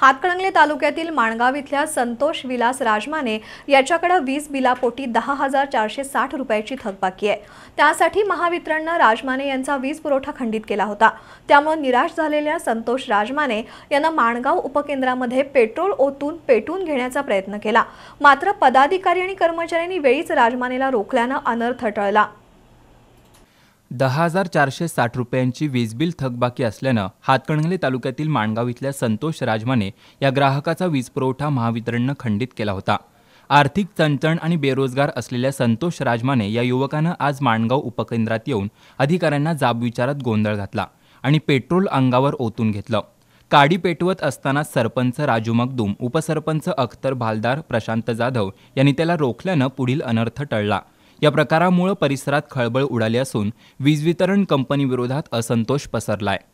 हातकणंगले तालुक्यातील माणगाव इथल्या संतोष विलास राजमाने याच्याकडे वीज बिलापोटी दहा हजार चारशे साठ रुपयाची थकबाकी आहे त्यासाठी महावितरणनं राजमाने यांचा वीज पुरवठा खंडित केला होता त्यामुळे निराश झालेल्या संतोष राजमाने यांना माणगाव उपकेंद्रामध्ये पेट्रोल ओतून पेटून घेण्याचा प्रयत्न केला मात्र पदाधिकारी आणि कर्मचाऱ्यांनी वेळीच राजमानेला रोखल्यानं अनर्थ टळला दहा हजार चारशे साठ रुपयांची वीजबिल थकबाकी असल्यानं हातकणंगले तालुक्यातील माणगाव इथल्या संतोष राजमाने या ग्राहकाचा वीज पुरवठा महावितरणनं खंडित केला होता आर्थिक चणचण आणि बेरोजगार असलेल्या संतोष राजमाने या युवकानं आज माणगाव उपकेंद्रात येऊन अधिकाऱ्यांना जाब विचारात गोंधळ घातला आणि पेट्रोल अंगावर ओतून घेतलं काडी पेटवत असताना सरपंच राजू मगदूम उपसरपंच अख्तर भालदार प्रशांत जाधव यांनी त्याला रोखल्यानं पुढील अनर्थ टळला या प्रकारामुळे परिसरात खळबळ उडाली असून वीज वितरण कंपनीविरोधात असंतोष पसरला आहे